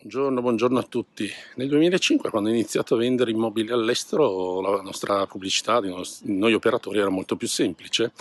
Buongiorno, buongiorno, a tutti. Nel 2005, quando ho iniziato a vendere immobili all'estero, la nostra pubblicità di noi operatori era molto più semplice,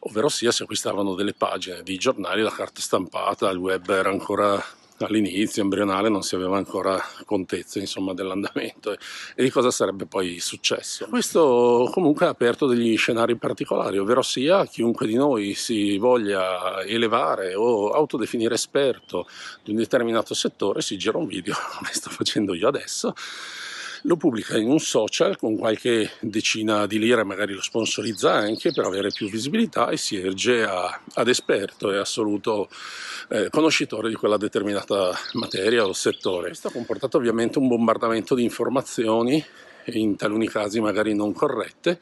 ovvero sia si acquistavano delle pagine di giornali, la carta stampata, il web era ancora all'inizio embrionale non si aveva ancora contezza insomma, dell'andamento e, di cosa sarebbe poi successo. Questo comunque ha aperto degli scenari particolari, ovvero sia chiunque di noi si voglia elevare o autodefinire esperto di un determinato settore si gira un video come sto facendo io adesso lo pubblica in un social con qualche decina di lire, magari lo sponsorizza anche per avere più visibilità e si erge a, ad esperto e assoluto eh, conoscitore di quella determinata materia o settore. Questo ha comportato ovviamente un bombardamento di informazioni in taluni casi magari non corrette,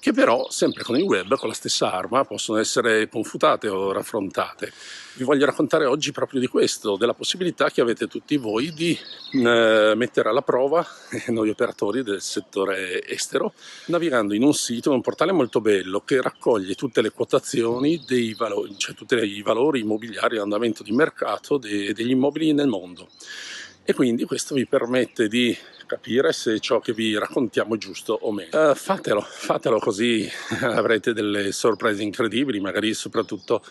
che però sempre con il web, con la stessa arma, possono essere confutate o raffrontate. Vi voglio raccontare oggi proprio di questo, della possibilità che avete tutti voi di eh, mettere alla prova eh, noi operatori del settore estero, navigando in un sito, un portale molto bello che raccoglie tutte le quotazioni dei valori, cioè tutti i valori immobiliari, l'andamento di mercato de, degli immobili nel mondo e quindi questo vi permette di capire se ciò che vi raccontiamo è giusto o meno. Uh, fatelo, fatelo così avrete delle sorprese incredibili, magari soprattutto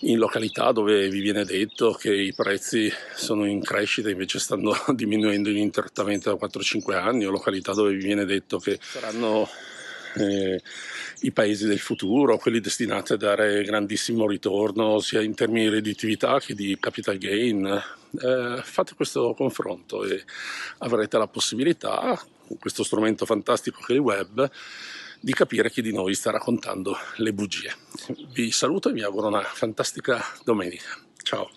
in località dove vi viene detto che i prezzi sono in crescita invece stanno diminuendo ininterrottamente da 4-5 anni o località dove vi viene detto che saranno eh, i paesi del futuro, quelli destinati a dare grandissimo ritorno sia in termini di redditività che di capital gain. Eh, fate questo confronto e avrete la possibilità, con questo strumento fantastico che è il web, di capire chi di noi sta raccontando le bugie. Vi saluto e vi auguro una fantastica domenica. Ciao!